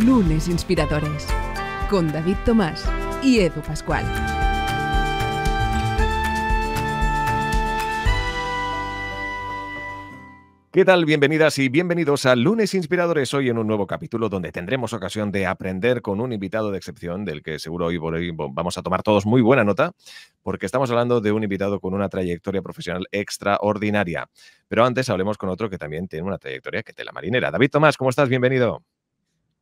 Lunes Inspiradores con David Tomás y Edu Pascual. ¿Qué tal? Bienvenidas y bienvenidos a Lunes Inspiradores, hoy en un nuevo capítulo donde tendremos ocasión de aprender con un invitado de excepción, del que seguro hoy, vamos a tomar todos muy buena nota, porque estamos hablando de un invitado con una trayectoria profesional extraordinaria. Pero antes hablemos con otro que también tiene una trayectoria que te la marinera. David Tomás, ¿cómo estás? Bienvenido.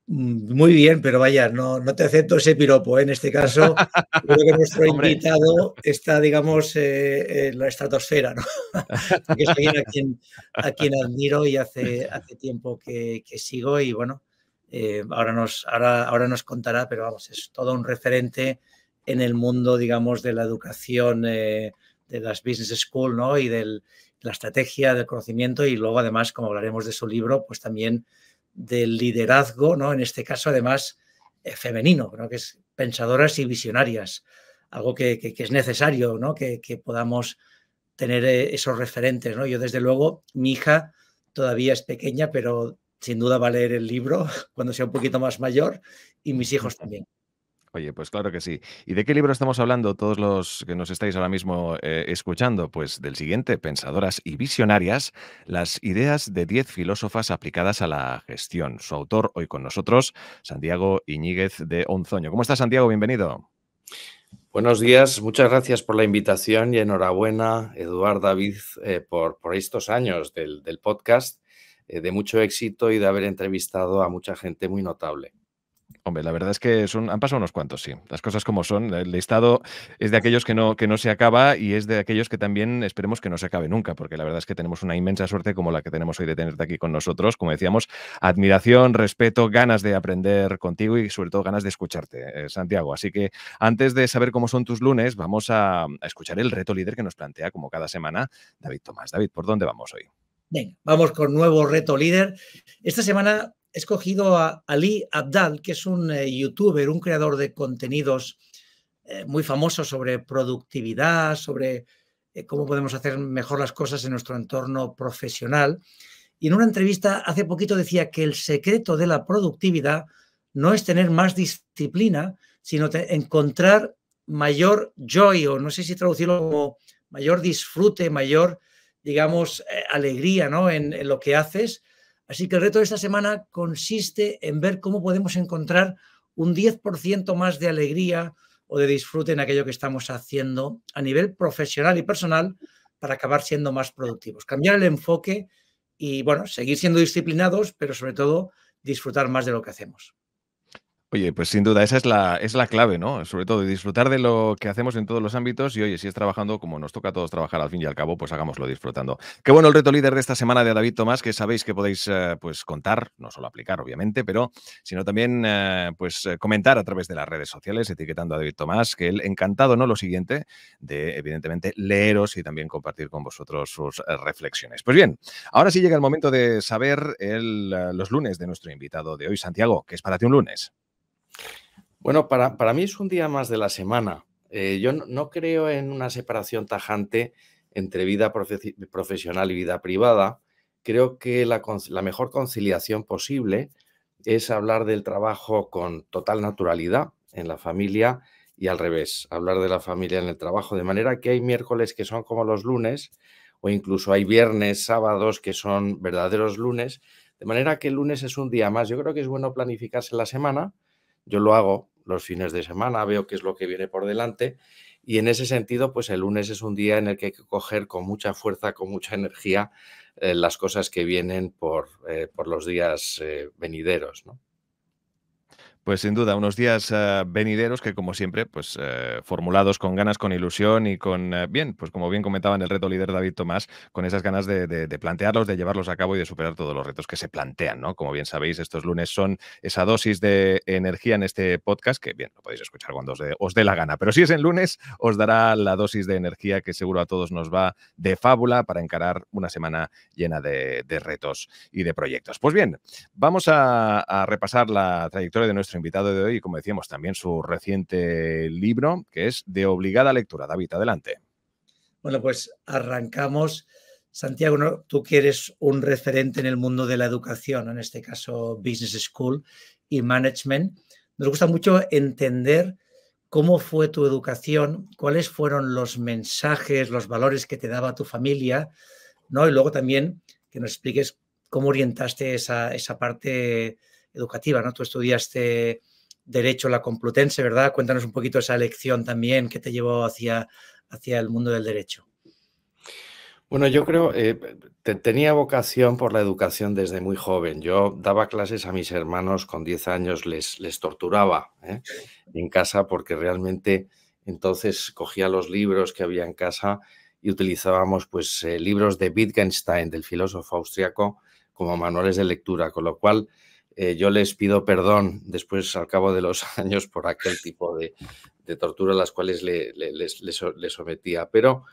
Mm, muy bien, pero vaya, no, no te acepto ese piropo. ¿eh? En este caso, creo que nuestro invitado está, digamos, eh, en la estratosfera, ¿no? es alguien a quien, admiro y hace, hace tiempo que, que sigo y bueno, eh, ahora, nos, ahora, ahora nos contará, pero vamos, es todo un referente en el mundo, digamos, de la educación, de las business school, ¿no? Y de la estrategia, del conocimiento y luego, además, como hablaremos de su libro, pues también del liderazgo, ¿no? en este caso además eh, femenino, que es pensadoras y visionarias, algo que, es necesario ¿no? que, que, podamos tener eh, esos referentes. ¿no? Yo desde luego, mi hija todavía es pequeña, pero sin duda va a leer el libro cuando sea un poquito más mayor y mis hijos también. Oye, pues claro que sí. ¿Y de qué libro estamos hablando todos los que nos estáis ahora mismo eh, escuchando? Pues del siguiente, Pensadoras y Visionarias, las ideas de 10 filósofas aplicadas a la gestión. Su autor hoy con nosotros, Santiago Iñíguez de Onzoño. ¿Cómo estás, Santiago? Bienvenido. Buenos días, muchas gracias por la invitación y enhorabuena, Eduard David, eh, por, estos años del, podcast, eh, de mucho éxito y de haber entrevistado a mucha gente muy notable. Hombre, la verdad es que son, han pasado unos cuantos, sí. Las cosas como son. El listado es de aquellos que no, que no se acaba y es de aquellos que también esperemos que no se acabe nunca, porque la verdad es que tenemos una inmensa suerte como la que tenemos hoy de tenerte aquí con nosotros. Como decíamos, admiración, respeto, ganas de aprender contigo y sobre todo ganas de escucharte, eh, Santiago. Así que antes de saber cómo son tus lunes, vamos a, a escuchar el reto líder que nos plantea como cada semana David Tomás. David, ¿por dónde vamos hoy? Venga, vamos con nuevo reto líder. Esta semana he escogido a Ali Abdal, que es un eh, youtuber, un creador de contenidos eh, muy famoso sobre productividad, sobre eh, cómo podemos hacer mejor las cosas en nuestro entorno profesional. Y en una entrevista hace poquito decía que el secreto de la productividad no es tener más disciplina, sino encontrar mayor joy, o no sé si traducirlo como mayor disfrute, mayor, digamos, alegría ¿no? en lo que haces, Así que el reto de esta semana consiste en ver cómo podemos encontrar un 10% más de alegría o de disfrute en aquello que estamos haciendo a nivel profesional y personal para acabar siendo más productivos. Cambiar el enfoque y, bueno, seguir siendo disciplinados, pero sobre todo disfrutar más de lo que hacemos. Oye, pues sin duda, esa es la, es la clave, ¿no? Sobre todo, de disfrutar de lo que hacemos en todos los ámbitos y, oye, si es trabajando, como nos toca a todos trabajar al fin y al cabo, pues hagámoslo disfrutando. Qué bueno el reto líder de esta semana de David Tomás, que sabéis que podéis eh, pues contar, no solo aplicar, obviamente, pero sino también eh, pues eh, comentar a través de las redes sociales, etiquetando a David Tomás, que él encantado, ¿no? Lo siguiente, de evidentemente leeros y también compartir con vosotros sus reflexiones. Pues bien, ahora sí llega el momento de saber los lunes de nuestro invitado de hoy, Santiago, que es para ti un lunes. Bueno, para, mí es un día más de la semana. Eh, yo no, creo en una separación tajante entre vida profesional y vida privada. Creo que la mejor conciliación posible es hablar del trabajo con total naturalidad en la familia y al revés, hablar de la familia en el trabajo. De manera que hay miércoles que son como los lunes o incluso hay viernes, sábados que son verdaderos lunes. De manera que el lunes es un día más. Yo creo que es bueno planificarse la semana yo lo hago los fines de semana, veo qué es lo que viene por delante y en ese sentido, pues el lunes es un día en el que hay que coger con mucha fuerza, con mucha energía eh, las cosas que vienen por, eh, los días eh, venideros. ¿no? Pues sin duda, unos días eh, venideros que, como siempre, pues eh, formulados con ganas, con ilusión y con, eh, bien, pues como bien comentaba en el reto líder David Tomás, con esas ganas de, plantearlos, de llevarlos a cabo y de superar todos los retos que se plantean, ¿no? Como bien sabéis, estos lunes son esa dosis de energía en este podcast, que bien, lo podéis escuchar cuando os dé, la gana, pero si es en lunes, os dará la dosis de energía que seguro a todos nos va de fábula para encarar una semana llena de, retos y de proyectos. Pues bien, vamos a repasar la trayectoria de nuestro invitado de hoy y, como decíamos, también su reciente libro, que es de obligada lectura. David, adelante. Bueno, pues arrancamos. Santiago, tú que eres un referente en el mundo de la educación, en este caso Business School y Management, nos gusta mucho entender cómo fue tu educación, cuáles fueron los mensajes, los valores que te daba tu familia, ¿no? Y luego también que nos expliques cómo orientaste esa parte educativa, ¿no? Tú estudiaste Derecho la Complutense, ¿verdad? Cuéntanos un poquito esa lección también que te llevó hacia, hacia el mundo del derecho. Bueno, yo creo, que eh, tenía vocación por la educación desde muy joven. Yo daba clases a mis hermanos con 10 años, les, les torturaba ¿eh? en casa porque realmente entonces cogía los libros que había en casa y utilizábamos pues eh, libros de Wittgenstein, del filósofo austriaco, como manuales de lectura, con lo cual eh, yo les pido perdón después, al cabo de los años, por aquel tipo de, tortura a las cuales le, les, sometía. Pero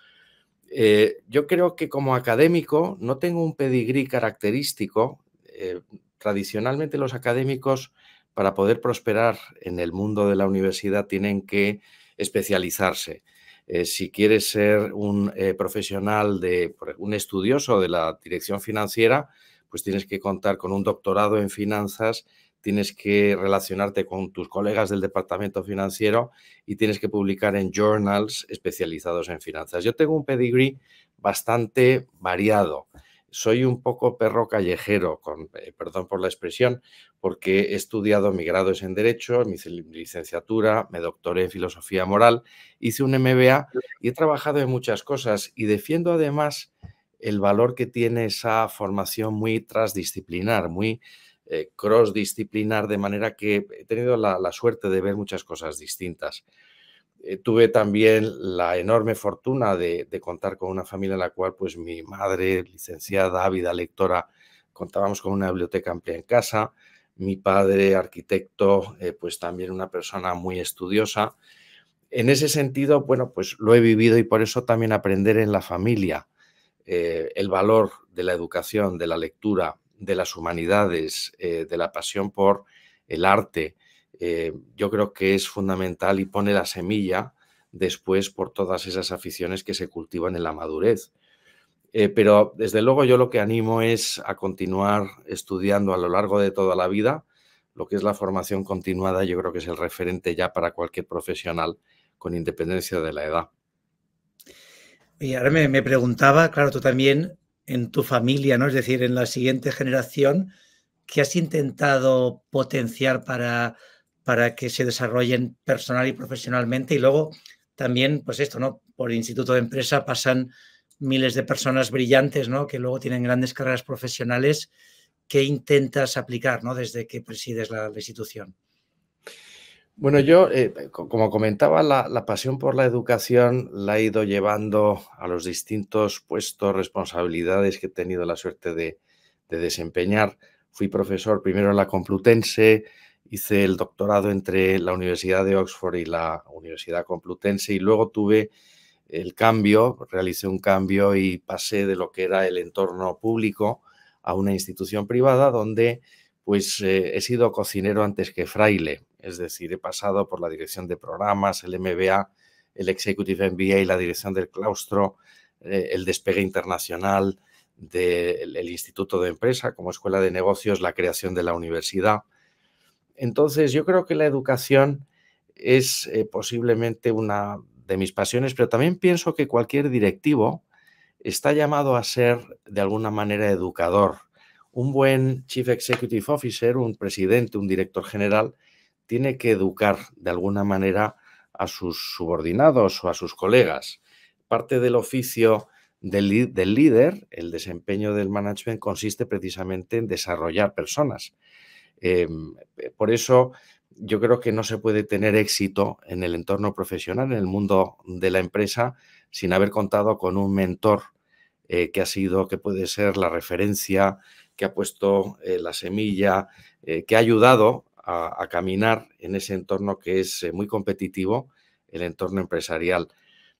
eh, yo creo que como académico no tengo un pedigrí característico. Eh, tradicionalmente los académicos, para poder prosperar en el mundo de la universidad, tienen que especializarse. si quieres ser un profesional, de, un estudioso de la dirección financiera, pues tienes que contar con un doctorado en finanzas, tienes que relacionarte con tus colegas del departamento financiero y tienes que publicar en journals especializados en finanzas. Yo tengo un pedigree bastante variado. Soy un poco perro callejero, con, eh, perdón por la expresión, porque he estudiado, mi grado en Derecho, mi licenciatura, me doctoré en Filosofía Moral, hice un MBA y he trabajado en muchas cosas y defiendo además el valor que tiene esa formación muy transdisciplinar, muy eh, cross de manera que he tenido la, suerte de ver muchas cosas distintas. Eh, tuve también la enorme fortuna de, contar con una familia en la cual pues mi madre, licenciada, ávida lectora, contábamos con una biblioteca amplia en casa, mi padre, arquitecto, eh, pues también una persona muy estudiosa. En ese sentido, bueno, pues lo he vivido y por eso también aprender en la familia eh, el valor de la educación, de la lectura, de las humanidades, eh, de la pasión por el arte, eh, yo creo que es fundamental y pone la semilla después por todas esas aficiones que se cultivan en la madurez. pero desde luego yo lo que animo es a continuar estudiando a lo largo de toda la vida. Lo que es la formación continuada yo creo que es el referente ya para cualquier profesional con independencia de la edad. Y ahora me, preguntaba, claro, tú también en tu familia, ¿no? Es decir, en la siguiente generación, ¿qué has intentado potenciar para, para que se desarrollen personal y profesionalmente? Y luego también, pues esto, ¿no? Por Instituto de Empresa pasan miles de personas brillantes, ¿no? Que luego tienen grandes carreras profesionales. ¿Qué intentas aplicar, ¿no? Desde que presides la institución. Bueno, yo, eh, como comentaba, la, pasión por la educación la he ido llevando a los distintos puestos, responsabilidades que he tenido la suerte de, desempeñar. Fui profesor primero en la Complutense, hice el doctorado entre la Universidad de Oxford y la Universidad Complutense y luego tuve el cambio, realicé un cambio y pasé de lo que era el entorno público a una institución privada donde pues eh, he sido cocinero antes que fraile es decir, he pasado por la dirección de programas, el MBA, el Executive MBA y la dirección del claustro, eh, el despegue internacional del Instituto de Empresa como Escuela de Negocios, la creación de la universidad. Entonces, yo creo que la educación es eh, posiblemente una de mis pasiones, pero también pienso que cualquier directivo está llamado a ser de alguna manera educador. Un buen Chief Executive Officer, un presidente, un director general, tiene que educar de alguna manera a sus subordinados o a sus colegas. Parte del oficio del, líder, el desempeño del management consiste precisamente en desarrollar personas. Em, por eso yo creo que no se puede tener éxito en el entorno profesional, en el mundo de la empresa, sin haber contado con un mentor eh, que ha sido, que puede ser la referencia, que ha puesto eh, la semilla, eh, que ha ayudado a, caminar en ese entorno que es eh, muy competitivo, el entorno empresarial.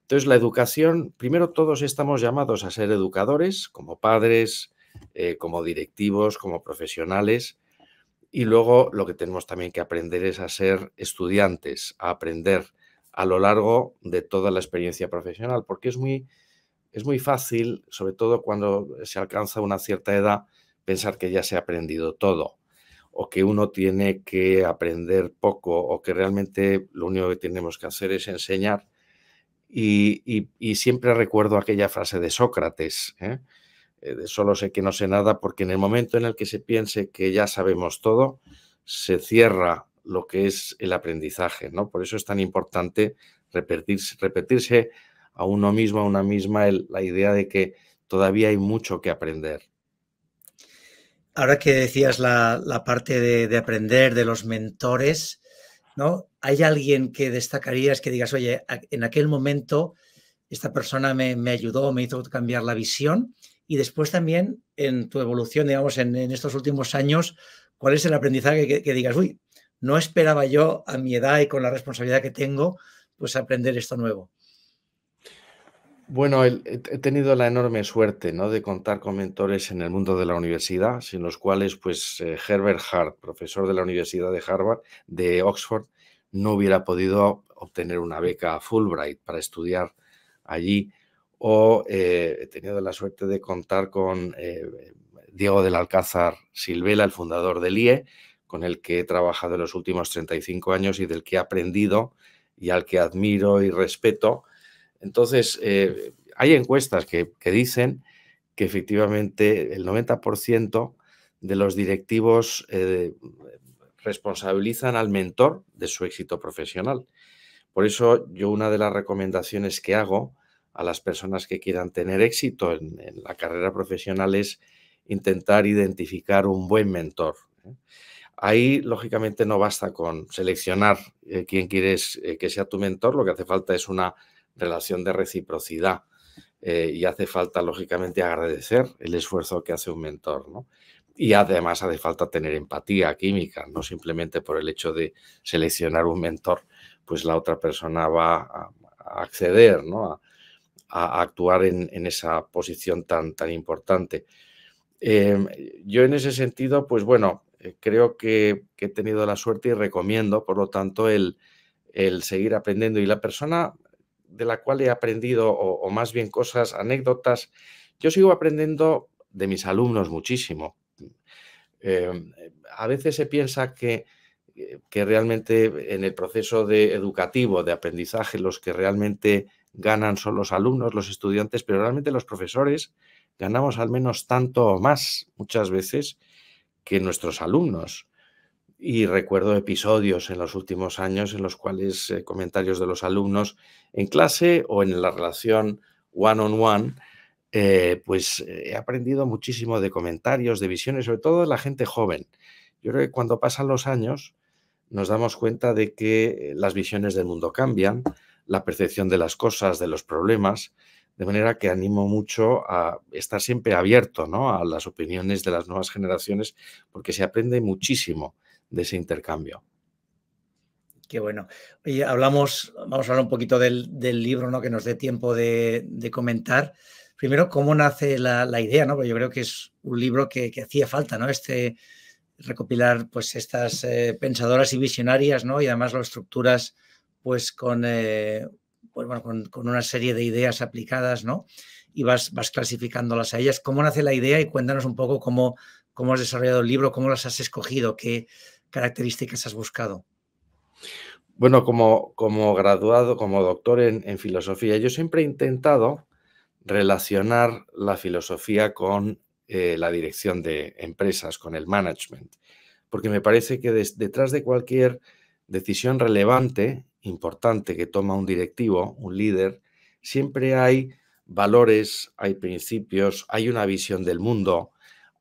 Entonces, la educación, primero todos estamos llamados a ser educadores, como padres, eh, como directivos, como profesionales, y luego lo que tenemos también que aprender es a ser estudiantes, a aprender a lo largo de toda la experiencia profesional, porque es muy, es muy fácil, sobre todo cuando se alcanza una cierta edad, pensar que ya se ha aprendido todo o que uno tiene que aprender poco o que realmente lo único que tenemos que hacer es enseñar. Y, siempre recuerdo aquella frase de Sócrates, ¿eh? Eh, solo sé que no sé nada, porque en el momento en el que se piense que ya sabemos todo, se cierra lo que es el aprendizaje. Por eso es tan importante repetirse, repetirse a uno mismo, a una misma, la idea de que todavía hay mucho que aprender. Ahora que decías la, parte de, aprender de los mentores, ¿no? ¿Hay alguien que destacarías que digas, oye, en aquel momento esta persona me, ayudó, me hizo cambiar la visión? Y después también en tu evolución, digamos, en, estos últimos años, ¿cuál es el aprendizaje que, digas, uy, no esperaba yo a mi edad y con la responsabilidad que tengo, pues aprender esto nuevo? Bueno, he tenido la enorme suerte ¿no? de contar con mentores en el mundo de la universidad, sin los cuales, pues, eh, Herbert Hart, profesor de la Universidad de Harvard, de Oxford, no hubiera podido obtener una beca Fulbright para estudiar allí. O eh, he tenido la suerte de contar con eh, Diego del Alcázar Silvela, el fundador del IE, con el que he trabajado los últimos 35 años y del que he aprendido y al que admiro y respeto entonces, eh, hay encuestas que, dicen que efectivamente el 90% de los directivos eh, responsabilizan al mentor de su éxito profesional. Por eso yo una de las recomendaciones que hago a las personas que quieran tener éxito en, la carrera profesional es intentar identificar un buen mentor. ¿eh? Ahí, lógicamente, no basta con seleccionar quién quieres que sea tu mentor, lo que hace falta es una relación de reciprocidad. Eh, y hace falta, lógicamente, agradecer el esfuerzo que hace un mentor, ¿no? Y además hace falta tener empatía química, no simplemente por el hecho de seleccionar un mentor, pues la otra persona va a, acceder, ¿no? A, actuar en, esa posición tan, tan importante. Em, yo en ese sentido, pues bueno, eh, creo que, he tenido la suerte y recomiendo, por lo tanto, el, el seguir aprendiendo. Y la persona de la cual he aprendido, o, más bien cosas, anécdotas, yo sigo aprendiendo de mis alumnos muchísimo. Em, eh, a veces se piensa que, eh, que, realmente en el proceso de educativo, de aprendizaje, los que realmente ganan son los alumnos, los estudiantes, pero realmente los profesores ganamos al menos tanto o más muchas veces que nuestros alumnos y recuerdo episodios en los últimos años en los cuales eh, comentarios de los alumnos en clase o en la relación one-on-one, eh, pues eh, he aprendido muchísimo de comentarios, de visiones, sobre todo de la gente joven. Yo creo que cuando pasan los años nos damos cuenta de que las visiones del mundo cambian, la percepción de las cosas, de los problemas, de manera que animo mucho a estar siempre abierto a las opiniones de las nuevas generaciones porque se aprende muchísimo de ese intercambio. Qué bueno. Y hablamos, vamos a hablar un poquito del, libro, ¿no? Que nos dé tiempo de, comentar. Primero, ¿cómo nace la, idea? ¿no? Porque yo creo que es un libro que, hacía falta, ¿no? Este recopilar pues estas eh, pensadoras y visionarias, ¿no? Y además lo estructuras pues con, eh, pues, bueno, con, una serie de ideas aplicadas, ¿no? Y vas, vas clasificándolas a ellas. ¿Cómo nace la idea? Y cuéntanos un poco cómo, cómo has desarrollado el libro, cómo las has escogido, qué, características has buscado? Bueno, como, como graduado, como doctor en, filosofía, yo siempre he intentado relacionar la filosofía con eh, la dirección de empresas, con el management, porque me parece que detrás de cualquier decisión relevante, importante que toma un directivo, un líder, siempre hay valores, hay principios, hay una visión del mundo,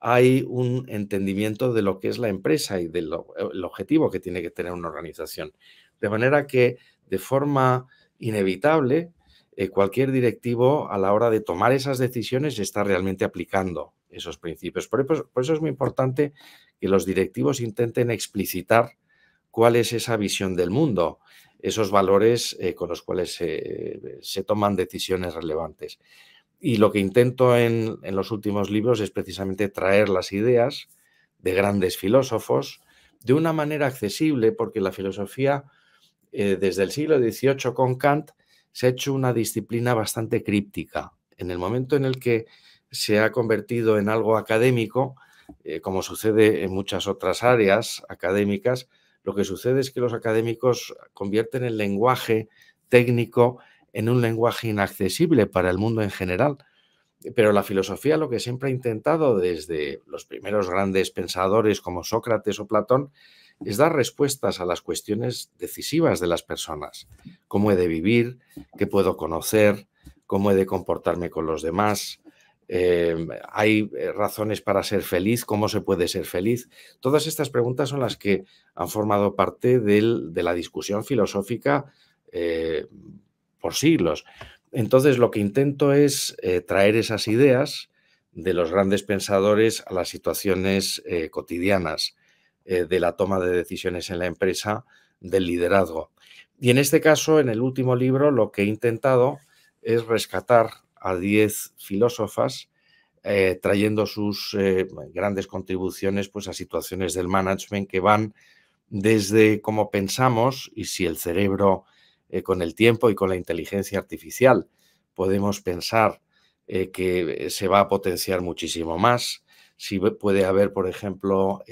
hay un entendimiento de lo que es la empresa y del objetivo que tiene que tener una organización. De manera que, de forma inevitable, eh, cualquier directivo a la hora de tomar esas decisiones está realmente aplicando esos principios. Por, eso es muy importante que los directivos intenten explicitar cuál es esa visión del mundo, esos valores eh, con los cuales se toman decisiones relevantes. Y lo que intento en, los últimos libros es precisamente traer las ideas de grandes filósofos de una manera accesible, porque la filosofía eh, desde el siglo XVIII con Kant se ha hecho una disciplina bastante críptica. En el momento en el que se ha convertido en algo académico, eh, como sucede en muchas otras áreas académicas, lo que sucede es que los académicos convierten el lenguaje técnico en un lenguaje inaccesible para el mundo en general. Pero la filosofía lo que siempre ha intentado desde los primeros grandes pensadores como Sócrates o Platón es dar respuestas a las cuestiones decisivas de las personas. ¿Cómo he de vivir? ¿Qué puedo conocer? ¿Cómo he de comportarme con los demás? Em, ¿Hay eh, razones para ser feliz? ¿Cómo se puede ser feliz? Todas estas preguntas son las que han formado parte de la discusión filosófica eh, por siglos. Entonces, lo que intento es eh, traer esas ideas de los grandes pensadores a las situaciones eh, cotidianas, eh, de la toma de decisiones en la empresa, del liderazgo. Y en este caso, en el último libro, lo que he intentado es rescatar a 10 filósofas, trayendo sus grandes contribuciones pues, a situaciones del management que van desde cómo pensamos y si el cerebro eh, con el tiempo y con la inteligencia artificial. Podemos pensar eh, que eh, se va a potenciar muchísimo más. Si puede haber, por ejemplo,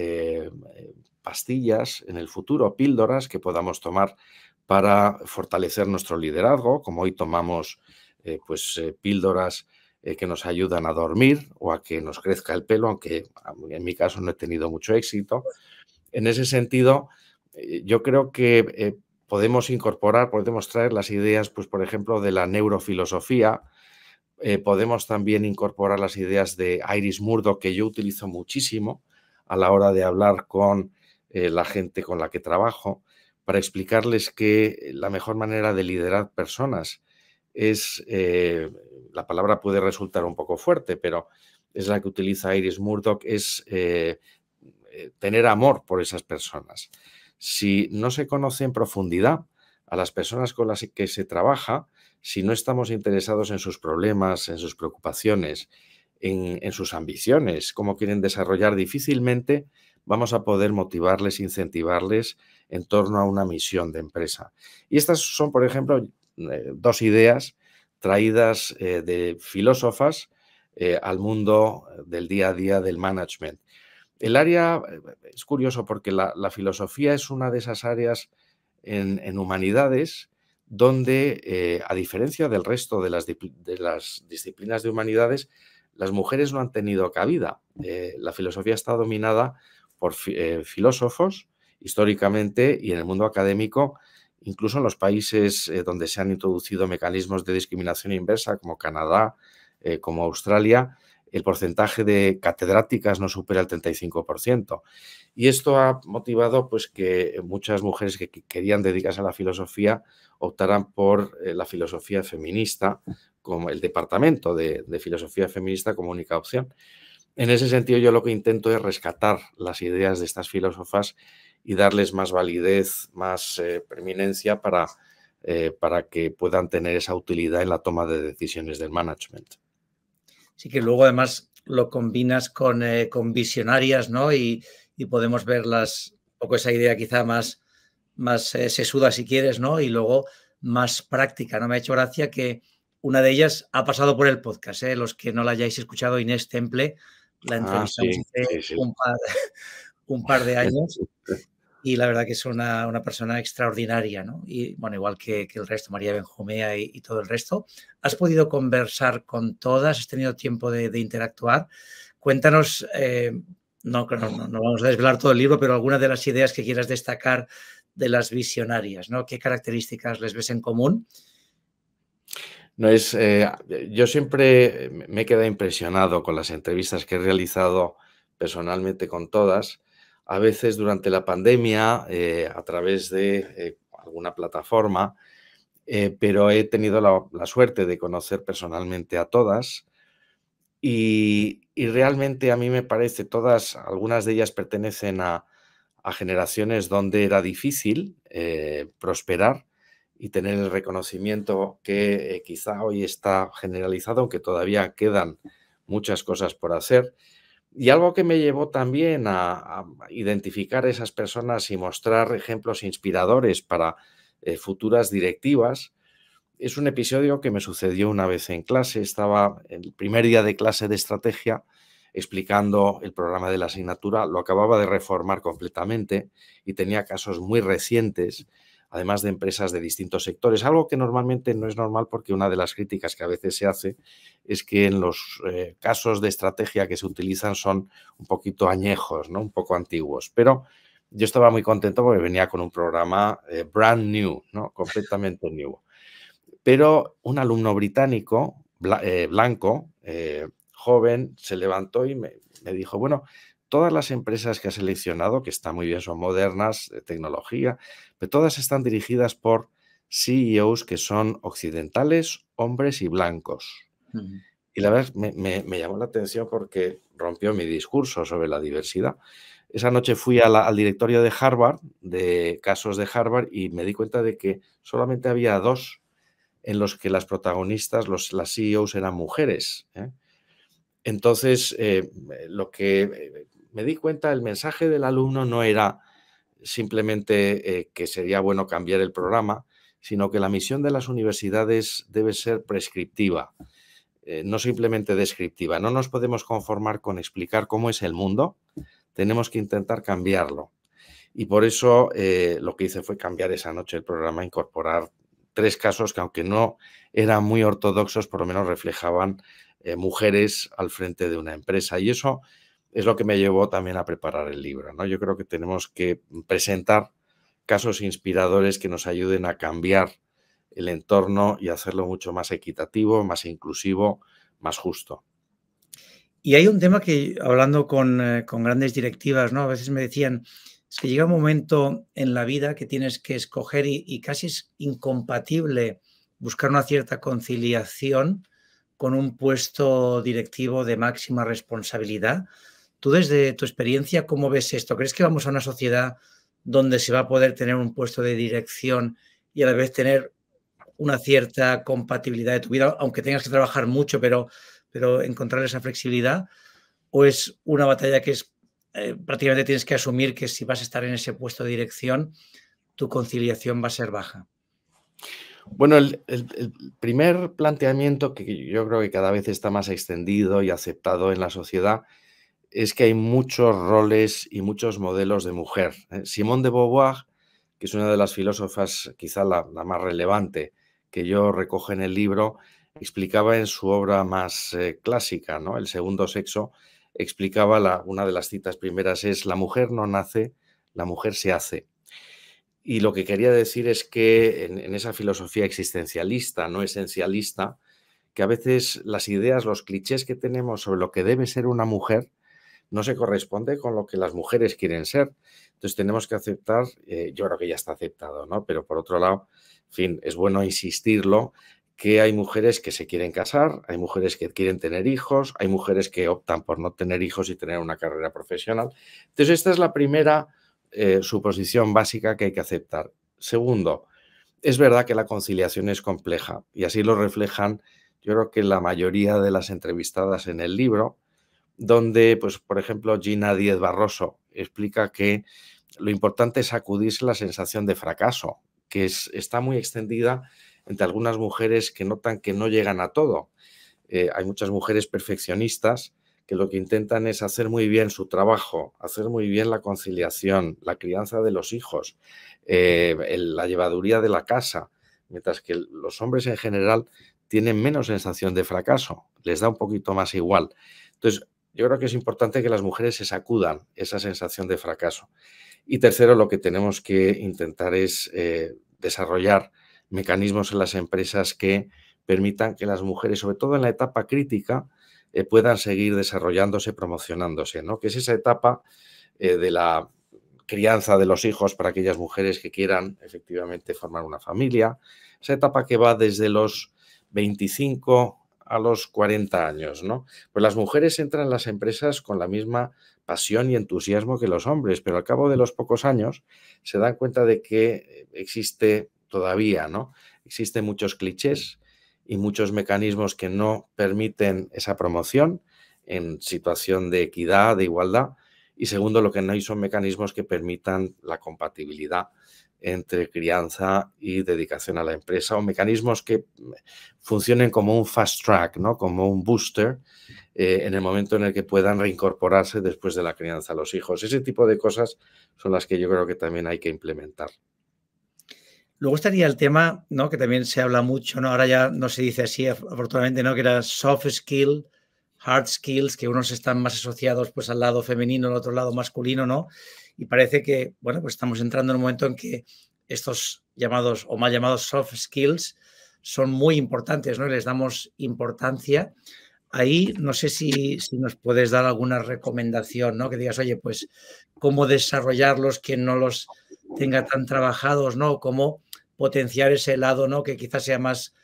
pastillas en el futuro, píldoras que podamos tomar para fortalecer nuestro liderazgo, como hoy tomamos pues, píldoras que nos ayudan a dormir o a que nos crezca el pelo, aunque en mi caso no he tenido mucho éxito. En ese sentido, yo creo que podemos incorporar, podemos traer las ideas, pues, por ejemplo, de la neurofilosofía, eh, podemos también incorporar las ideas de Iris Murdoch, que yo utilizo muchísimo a la hora de hablar con eh, la gente con la que trabajo, para explicarles que la mejor manera de liderar personas es, eh, la palabra puede resultar un poco fuerte, pero es la que utiliza Iris Murdoch, es tener amor por esas personas si no se conoce en profundidad a las personas con las que se trabaja, si no estamos interesados en sus problemas, en sus preocupaciones, en, sus ambiciones, cómo quieren desarrollar, difícilmente vamos a poder motivarles, incentivarles en torno a una misión de empresa. Y estas son, por ejemplo, eh, dos ideas traídas eh, de filósofas eh, al mundo del día a día del management. El área eh, es curioso porque la, filosofía es una de esas áreas en, humanidades donde, eh, a diferencia del resto de las, disciplinas de humanidades, las mujeres no han tenido cabida. Eh, la filosofía está dominada por filósofos históricamente y en el mundo académico, incluso en los países donde se han introducido mecanismos de discriminación inversa, como Canadá, como Australia, el porcentaje de catedráticas no supera el 35%. Y esto ha motivado pues, que muchas mujeres que querían dedicarse a la filosofía optaran por eh, la filosofía feminista, como el departamento de, filosofía feminista como única opción. En ese sentido, yo lo que intento es rescatar las ideas de estas filósofas y darles más validez, más eh, permanencia para, eh, para que puedan tener esa utilidad en la toma de decisiones del management. Así que luego además lo combinas con, eh, visionarias, ¿no? Y, podemos verlas poco esa idea quizá más, más eh, sesuda si quieres, ¿no? Y luego más práctica, ¿no? Me ha hecho gracia que una de ellas ha pasado por el podcast, ¿eh? Los que no la hayáis escuchado, Inés Temple, la ah, entrevista hace Un, par, un par de años y la verdad que es una, persona extraordinaria, ¿no? Y bueno, igual que, el resto, María Benjumea y, todo el resto. ¿Has podido conversar con todas? ¿Has tenido tiempo de, interactuar? Cuéntanos, eh, no, vamos a desvelar todo el libro, pero alguna de las ideas que quieras destacar de las visionarias, ¿no? ¿Qué características les ves en común? No es, eh, yo siempre me he quedado impresionado con las entrevistas que he realizado personalmente con todas a veces durante la pandemia eh, a través de eh, alguna plataforma, eh, pero he tenido la, suerte de conocer personalmente a todas y, realmente a mí me parece todas, algunas de ellas pertenecen a, a generaciones donde era difícil prosperar y tener el reconocimiento que quizá hoy está generalizado, aunque todavía quedan muchas cosas por hacer y algo que me llevó también a, a identificar esas personas y mostrar ejemplos inspiradores para eh, futuras directivas es un episodio que me sucedió una vez en clase. Estaba el primer día de clase de estrategia explicando el programa de la asignatura, lo acababa de reformar completamente y tenía casos muy recientes además de empresas de distintos sectores, algo que normalmente no es normal porque una de las críticas que a veces se hace es que en los eh, casos de estrategia que se utilizan son un poquito añejos, ¿no? un poco antiguos, pero yo estaba muy contento porque venía con un programa eh, brand new, ¿no? completamente nuevo. Pero un alumno británico, eh, blanco, joven, se levantó y me, dijo, bueno, todas las empresas que ha seleccionado, que está muy bien, son modernas, de tecnología, pero todas están dirigidas por CEOs que son occidentales, hombres y blancos. Y la verdad me, llamó la atención porque rompió mi discurso sobre la diversidad. Esa noche fui al directorio de Harvard, de casos de Harvard, y me di cuenta de que solamente había dos en los que las protagonistas, los, las CEOs eran mujeres. ¿eh? Entonces, eh, lo que eh, me di cuenta, el mensaje del alumno no era simplemente eh, que sería bueno cambiar el programa, sino que la misión de las universidades debe ser prescriptiva, eh, no simplemente descriptiva. No nos podemos conformar con explicar cómo es el mundo, tenemos que intentar cambiarlo. Y por eso eh, lo que hice fue cambiar esa noche el programa, incorporar tres casos que aunque no eran muy ortodoxos, por lo menos reflejaban mujeres al frente de una empresa. Y eso es lo que me llevó también a preparar el libro. Yo creo que tenemos que presentar casos inspiradores que nos ayuden a cambiar el entorno y hacerlo mucho más equitativo, más inclusivo, más justo. Y hay un tema que, hablando con, eh, grandes directivas, ¿no? a veces me decían, es que llega un momento en la vida que tienes que escoger y casi es incompatible buscar una cierta conciliación con un puesto directivo de máxima responsabilidad, Tú desde tu experiencia, ¿cómo ves esto? ¿Crees que vamos a una sociedad donde se va a poder tener un puesto de dirección y a la vez tener una cierta compatibilidad de tu vida, aunque tengas que trabajar mucho, pero, pero encontrar esa flexibilidad? ¿O es una batalla que es, eh, prácticamente tienes que asumir que si vas a estar en ese puesto de dirección, tu conciliación va a ser baja? Bueno, el, el, primer planteamiento que yo creo que cada vez está más extendido y aceptado en la sociedad es que hay muchos roles y muchos modelos de mujer. ¿eh? Simone de Beauvoir, que es una de las filósofas quizá la, más relevante que yo recojo en el libro, explicaba en su obra más eh, clásica, ¿no? El segundo sexo, explicaba la, una de las citas primeras es, la mujer no nace, la mujer se hace. Y lo que quería decir es que en esa filosofía existencialista, no esencialista, que a veces las ideas, los clichés que tenemos sobre lo que debe ser una mujer, no se corresponde con lo que las mujeres quieren ser. Entonces tenemos que aceptar, eh, yo creo que ya está aceptado, ¿no? Pero por otro lado, en fin, es bueno insistirlo que hay mujeres que se quieren casar, hay mujeres que quieren tener hijos, hay mujeres que optan por no tener hijos y tener una carrera profesional. Entonces, esta es la primera eh, suposición básica que hay que aceptar. Segundo, es verdad que la conciliación es compleja y así lo reflejan yo creo que la mayoría de las entrevistadas en el libro, donde, pues, por ejemplo, Gina Díez Barroso explica que lo importante es acudirse la sensación de fracaso, que es, está muy extendida entre algunas mujeres que notan que no llegan a todo. Eh, hay muchas mujeres perfeccionistas que lo que intentan es hacer muy bien su trabajo, hacer muy bien la conciliación, la crianza de los hijos, eh, la llevaduría de la casa, mientras que los hombres en general tienen menos sensación de fracaso, les da un poquito más igual. Entonces, yo creo que es importante que las mujeres se sacudan esa sensación de fracaso. Y tercero, lo que tenemos que intentar es eh, desarrollar mecanismos en las empresas que permitan que las mujeres, sobre todo en la etapa crítica, eh, puedan seguir desarrollándose, promocionándose, ¿no? Que es esa etapa eh, de la crianza de los hijos para aquellas mujeres que quieran efectivamente formar una familia. Esa etapa que va desde los 25 a los 40 años, ¿no? Pues las mujeres entran en las empresas con la misma pasión y entusiasmo que los hombres, pero al cabo de los pocos años se dan cuenta de que existe todavía, ¿no? Existen muchos clichés y muchos mecanismos que no permiten esa promoción en situación de equidad, de igualdad, y segundo, lo que no hay son mecanismos que permitan la compatibilidad entre crianza y dedicación a la empresa o mecanismos que mm, funcionen como un fast track, ¿no? como un booster eh, en el momento en el que puedan reincorporarse después de la crianza a los hijos. Ese tipo de cosas son las que yo creo que también hay que implementar. Luego estaría el tema, ¿no? que también se habla mucho, ¿no? ahora ya no se dice así, afortunadamente, ¿no? que era soft skill, hard skills, que unos están más asociados pues, al lado femenino, al otro lado masculino, ¿no? Y parece que, bueno, pues estamos entrando en un momento en que estos llamados o mal llamados soft skills son muy importantes, ¿no? Y les damos importancia. Ahí no sé si, nos puedes dar alguna recomendación, ¿no? Que digas, oye, pues cómo desarrollarlos, que no los tenga tan trabajados, ¿no? Cómo potenciar ese lado, ¿no? Que quizás sea más,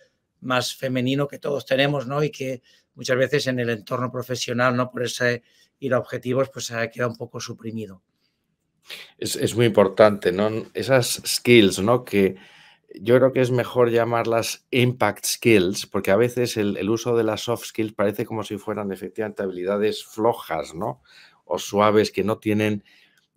más femenino que todos tenemos, ¿no? Y que muchas veces en el entorno profesional, ¿no? Por ese ir a objetivos, pues se queda un poco suprimido. Es, es, muy importante, ¿no? Esas skills, ¿no? Que yo creo que es mejor llamarlas impact skills, porque a veces el, el uso de las soft skills parece como si fueran efectivamente habilidades flojas, ¿no? O suaves que no tienen...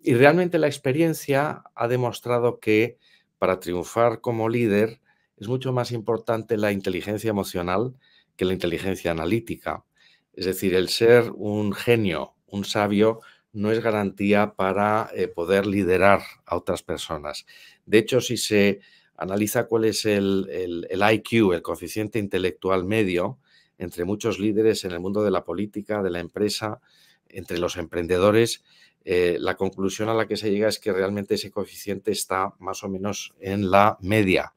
Y realmente la experiencia ha demostrado que para triunfar como líder es mucho más importante la inteligencia emocional que la inteligencia analítica. Es decir, el ser un genio, un sabio, no es garantía para eh, poder liderar a otras personas. De hecho, si se analiza cuál es el, IQ, el coeficiente intelectual medio, entre muchos líderes en el mundo de la política, de la empresa, entre los emprendedores, eh, la conclusión a la que se llega es que realmente ese coeficiente está más o menos en la media.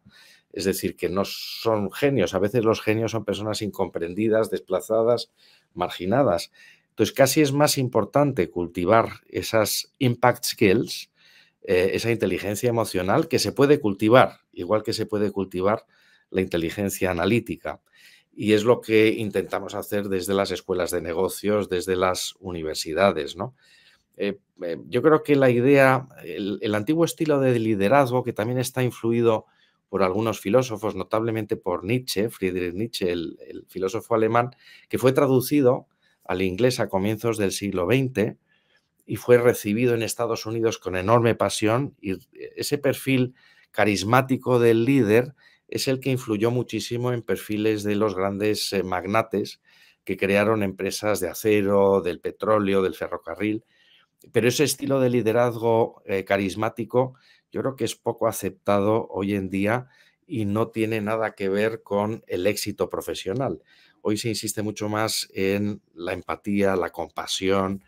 Es decir, que no son genios. A veces los genios son personas incomprendidas, desplazadas, marginadas. Entonces, casi es más importante cultivar esas impact skills, eh, esa inteligencia emocional que se puede cultivar, igual que se puede cultivar la inteligencia analítica. Y es lo que intentamos hacer desde las escuelas de negocios, desde las universidades, ¿no? Eh, eh, yo creo que la idea, el, antiguo estilo de liderazgo que también está influido por algunos filósofos, notablemente por Nietzsche, Friedrich Nietzsche, el filósofo alemán, que fue traducido al inglés a comienzos del siglo XX y fue recibido en Estados Unidos con enorme pasión y ese perfil carismático del líder es el que influyó muchísimo en perfiles de los grandes eh, magnates que crearon empresas de acero, del petróleo, del ferrocarril. Pero ese estilo de liderazgo eh, carismático yo creo que es poco aceptado hoy en día y no tiene nada que ver con el éxito profesional. Hoy se insiste mucho más en la empatía, la compasión,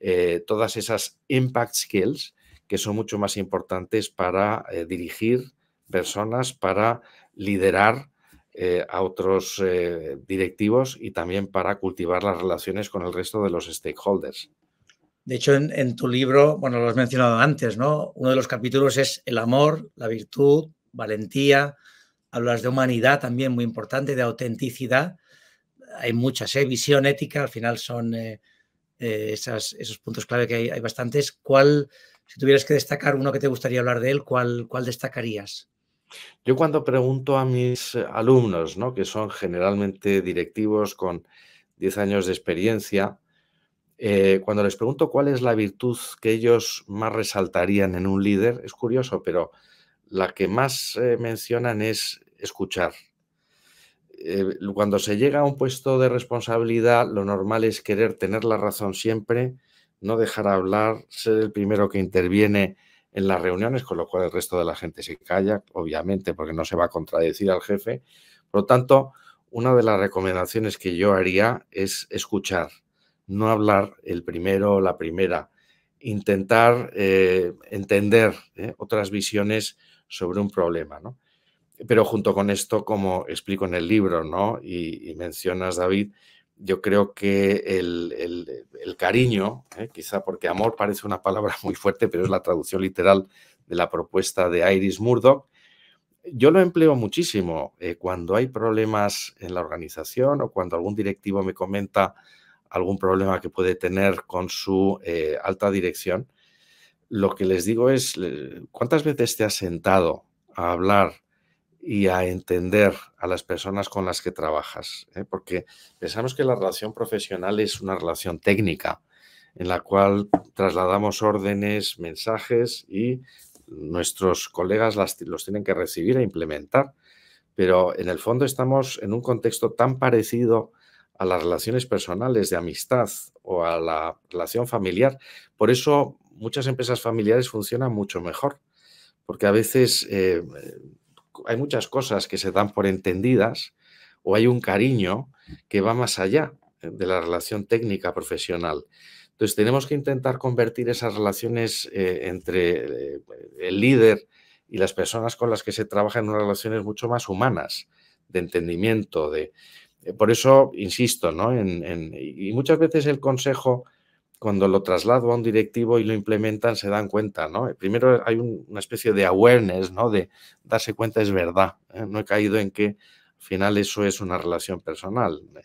eh, todas esas impact skills que son mucho más importantes para eh, dirigir personas, para liderar eh, a otros directivos y también para cultivar las relaciones con el resto de los stakeholders. De hecho, en, en, tu libro, bueno, lo has mencionado antes, ¿no? Uno de los capítulos es el amor, la virtud, valentía, hablas de humanidad también muy importante, de autenticidad hay muchas, ¿eh? visión ética, al final son eh, eh, esos puntos clave que hay, bastantes. ¿Cuál, si tuvieras que destacar uno que te gustaría hablar de él, cuál, cuál destacarías? Yo cuando pregunto a mis alumnos, ¿no? que son generalmente directivos con 10 años de experiencia, cuando les pregunto cuál es la virtud que ellos más resaltarían en un líder, es curioso, pero la que más mencionan es escuchar, eh, cuando se llega a un puesto de responsabilidad, lo normal es querer tener la razón siempre, no dejar hablar, ser el primero que interviene en las reuniones, con lo cual el resto de la gente se calla, obviamente, porque no se va a contradecir al jefe. Por lo tanto, una de las recomendaciones que yo haría es escuchar, no hablar el primero o la primera, intentar eh, entender eh, otras visiones sobre un problema. ¿no? Pero junto con esto, como explico en el libro, ¿no? Y, mencionas, David, yo creo que el, cariño, ¿eh? quizá porque amor parece una palabra muy fuerte, pero es la traducción literal de la propuesta de Iris Murdoch, yo lo empleo muchísimo eh, cuando hay problemas en la organización o cuando algún directivo me comenta algún problema que puede tener con su eh, alta dirección. Lo que les digo es, ¿cuántas veces te has sentado a hablar y a entender a las personas con las que trabajas, ¿eh? porque pensamos que la relación profesional es una relación técnica en la cual trasladamos órdenes, mensajes y nuestros colegas los tienen que recibir e implementar. Pero en el fondo estamos en un contexto tan parecido a las relaciones personales de amistad o a la relación familiar. Por eso muchas empresas familiares funcionan mucho mejor, porque a veces eh, hay muchas cosas que se dan por entendidas o hay un cariño que va más allá eh, de la relación técnica profesional. Entonces tenemos que intentar convertir esas relaciones eh, entre eh, el líder y las personas con las que se trabaja en unas relaciones mucho más humanas, de entendimiento, de... Por eso insisto, ¿no? y muchas veces el consejo cuando lo traslado a un directivo y lo implementan, se dan cuenta, ¿no? Primero hay una especie de awareness, ¿no? De darse cuenta es verdad. ¿eh? No he caído en que al final eso es una relación personal. ¿eh?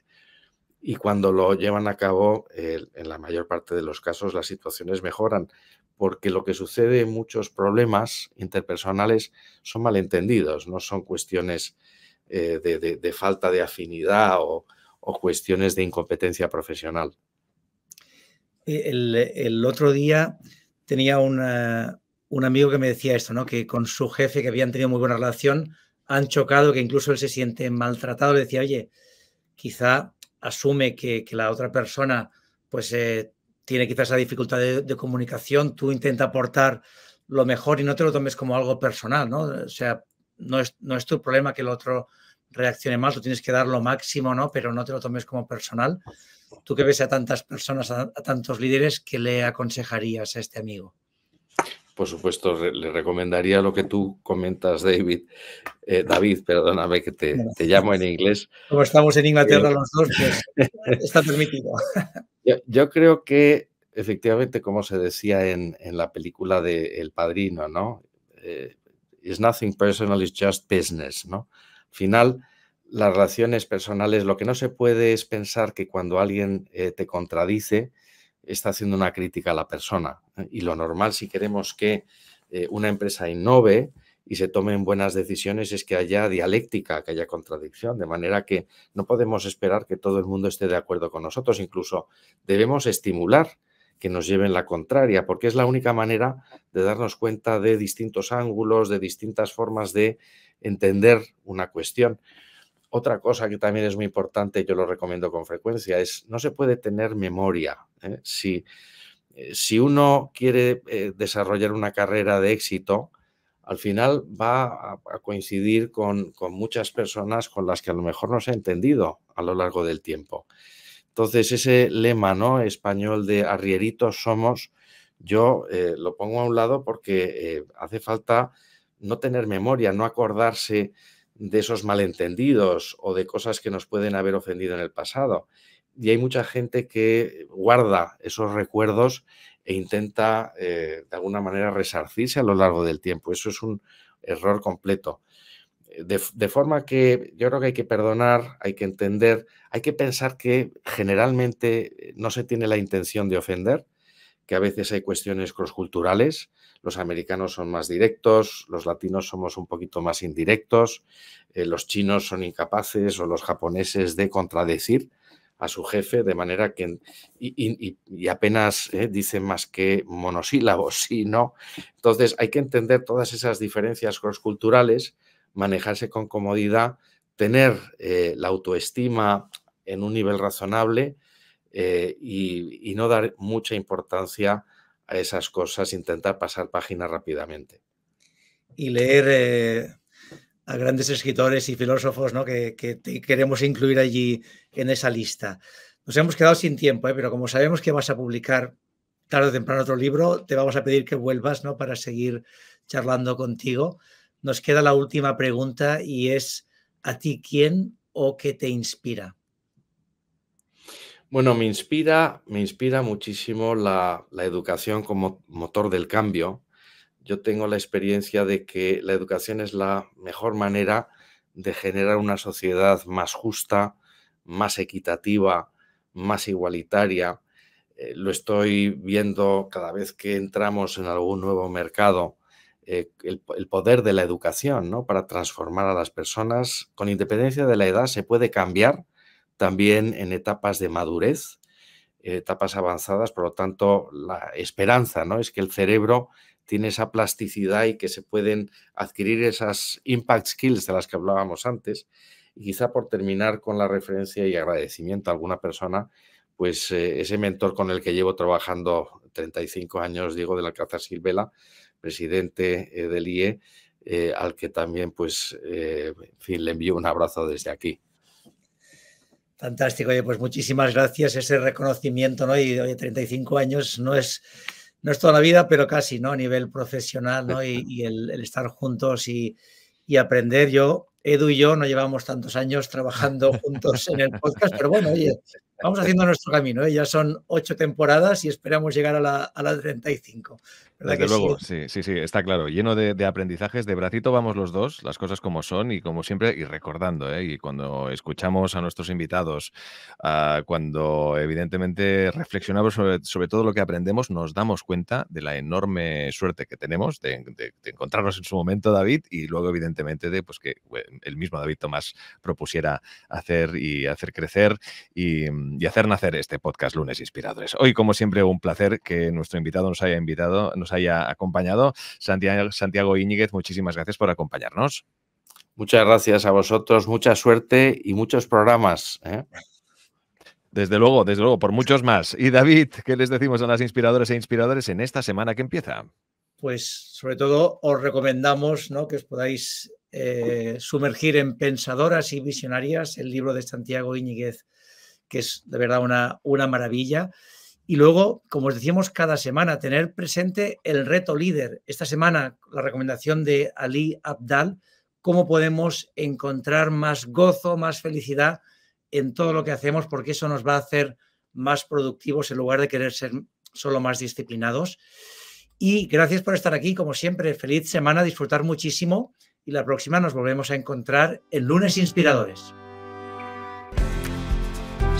Y cuando lo llevan a cabo, en la mayor parte de los casos, las situaciones mejoran, porque lo que sucede en muchos problemas interpersonales son malentendidos, no son cuestiones eh, de, falta de afinidad o cuestiones de incompetencia profesional el, otro día tenía un amigo que me decía esto, ¿no? Que con su jefe, que habían tenido muy buena relación, han chocado, que incluso él se siente maltratado. Le decía, oye, quizá asume que, la otra persona, pues, eh, tiene quizás esa dificultad de, comunicación, tú intenta aportar lo mejor y no te lo tomes como algo personal, ¿no? O sea, no es, no es tu problema que el otro reaccione más, lo tienes que dar lo máximo, ¿no? Pero no te lo tomes como personal. ¿Tú que ves a tantas personas, a, tantos líderes, qué le aconsejarías a este amigo? Por supuesto, le recomendaría lo que tú comentas, David. Eh, David, perdóname que te, llamo en inglés. Como estamos en Inglaterra eh, los dos, pues está permitido. Yo, creo que, efectivamente, como se decía en, la película de El Padrino, ¿no? Eh, it's nothing personal, it's just business, ¿no? final, las relaciones personales, lo que no se puede es pensar que cuando alguien eh, te contradice, está haciendo una crítica a la persona. ¿eh? Y lo normal, si queremos que eh, una empresa innove y se tomen buenas decisiones, es que haya dialéctica, que haya contradicción, de manera que no podemos esperar que todo el mundo esté de acuerdo con nosotros. Incluso debemos estimular que nos lleven la contraria, porque es la única manera de darnos cuenta de distintos ángulos, de distintas formas de entender una cuestión. Otra cosa que también es muy importante, yo lo recomiendo con frecuencia, es no se puede tener memoria. ¿eh? Si, eh, si, uno quiere eh, desarrollar una carrera de éxito, al final va a, coincidir con, muchas personas con las que a lo mejor no se ha entendido a lo largo del tiempo. Entonces, ese lema ¿no? español de arrieritos somos, yo lo pongo a un lado porque hace falta no tener memoria, no acordarse de esos malentendidos o de cosas que nos pueden haber ofendido en el pasado. Y hay mucha gente que guarda esos recuerdos e intenta eh, de alguna manera resarcirse a lo largo del tiempo. Eso es un error completo. Eh, de, forma que yo creo que hay que perdonar, hay que entender, hay que pensar que generalmente eh, no se tiene la intención de ofender, que a veces hay cuestiones crossculturales. Los americanos son más directos, los latinos somos un poquito más indirectos, eh, los chinos son incapaces o los japoneses de contradecir a su jefe de manera que y, apenas eh, dicen más que monosílabos, sí, no. Entonces hay que entender todas esas diferencias cross-culturales, manejarse con comodidad, tener eh, la autoestima en un nivel razonable eh, y, no dar mucha importancia a esas cosas, intentar pasar páginas rápidamente. Y leer eh, a grandes escritores y filósofos ¿no? que, queremos incluir allí en esa lista. Nos hemos quedado sin tiempo, ¿eh? pero como sabemos que vas a publicar tarde o temprano otro libro, te vamos a pedir que vuelvas ¿no? para seguir charlando contigo. Nos queda la última pregunta y es, ¿a ti quién o qué te inspira? Bueno, me inspira, me inspira muchísimo la, educación como motor del cambio. Yo tengo la experiencia de que la educación es la mejor manera de generar una sociedad más justa, más equitativa, más igualitaria. Eh, lo estoy viendo cada vez que entramos en algún nuevo mercado, eh, el, el, poder de la educación, ¿no? Para transformar a las personas, con independencia de la edad, se puede cambiar también en etapas de madurez, etapas avanzadas, por lo tanto, la esperanza, ¿no? Es que el cerebro tiene esa plasticidad y que se pueden adquirir esas impact skills de las que hablábamos antes. Y quizá por terminar con la referencia y agradecimiento a alguna persona, pues eh, ese mentor con el que llevo trabajando 35 años, Diego eh, del Alcázar Silvela, presidente del eh, IE, al que también, pues, en fin, le envío un abrazo desde aquí. Fantástico, oye, pues muchísimas gracias, ese reconocimiento, ¿no? Y oye, 35 años no es, no es toda la vida, pero casi, ¿no? A nivel profesional, ¿no? Y, el, estar juntos y, aprender. Yo, Edu y yo no llevamos tantos años trabajando juntos en el podcast, pero bueno, vamos haciendo nuestro camino, ¿eh? Ya son ocho temporadas y esperamos llegar a la, a la 35 luego, sí? sí? sí, está claro. Lleno de, aprendizajes. De bracito vamos los dos, las cosas como son y como siempre, y recordando, ¿eh? y cuando escuchamos a nuestros invitados, ah, cuando evidentemente reflexionamos sobre, todo lo que aprendemos, nos damos cuenta de la enorme suerte que tenemos de, encontrarnos en su momento, David, y luego evidentemente de pues, que el mismo David Tomás propusiera hacer y hacer crecer y, hacer nacer este podcast Lunes Inspiradores. Hoy, como siempre, un placer que nuestro invitado nos haya invitado, nos haya acompañado. Santiago, Santiago Iñiguez, muchísimas gracias por acompañarnos. Muchas gracias a vosotros, mucha suerte y muchos programas. ¿eh? Desde luego, desde luego, por muchos más. Y David, ¿qué les decimos a las inspiradoras e inspiradores en esta semana que empieza? Pues sobre todo os recomendamos que os podáis eh, sumergir en Pensadoras y Visionarias, el libro de Santiago Iñiguez, que es de verdad una, una maravilla. Y luego, como os decíamos cada semana, tener presente el reto líder. Esta semana, la recomendación de Ali Abdal, cómo podemos encontrar más gozo, más felicidad en todo lo que hacemos, porque eso nos va a hacer más productivos en lugar de querer ser solo más disciplinados. Y gracias por estar aquí, como siempre, feliz semana, disfrutar muchísimo y la próxima nos volvemos a encontrar el lunes inspiradores.